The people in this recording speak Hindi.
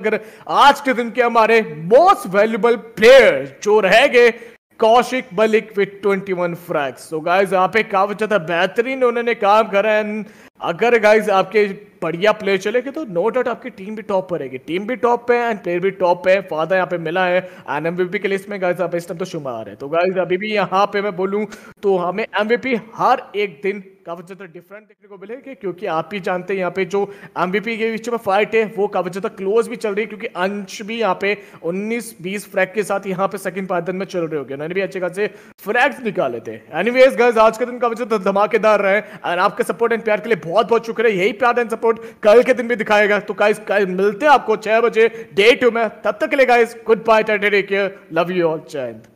अगर आज के दिन के हमारे मोस्ट वैल्यूबल प्लेयर जो रह गए Kaushik Malik with one frags तो गाइज यहाँ पे काफी ज्यादा बेहतरीन उन्होंने काम करा एंड अगर गाइज आपके बढ़िया प्लेयर चलेंगे तो नो डाउट आपकी टीम भी टॉप पर रहेगी टीम भी टॉप पे है एंड प्लेयर भी टॉप पे है फादर यहाँ पे मिला है एंड एमवीपी के लिस्ट में गाइस आप इस टाइम तो शुमार है तो गाइस अभी भी यहाँ पे मैं बोलूँ तो हमें एमवीपी हर एक दिन काफ़ी ज़्यादा डिफरेंट देखने को मिलेगा क्योंकि आप ही जानते हैं यहाँ पे जो एम के बीच में फाइट है वो काफ़ी ज़्यादा क्लोज भी चल रही है क्योंकि अंश भी यहाँ पे 19-20 फ्रैग के साथ यहाँ पे सेकंड पार्टन में चल रहे हो गए उन्होंने भी अच्छे खास फ्रैग्स निकाले थे एनी वेज गर्ज आज का दिन काफ़ी ज़्यादा धमाकेदार रहे एंड आपके सपोर्ट एंड प्यार के लिए बहुत बहुत शुक्रिया यही प्यार एंड सपोर्ट एपिसोड कल के दिन भी दिखाएगा तो गाइस गाइस मिलते हैं आपको छह बजे डे टू में तब तक के लिए guys good bye take care love you all जय हिंद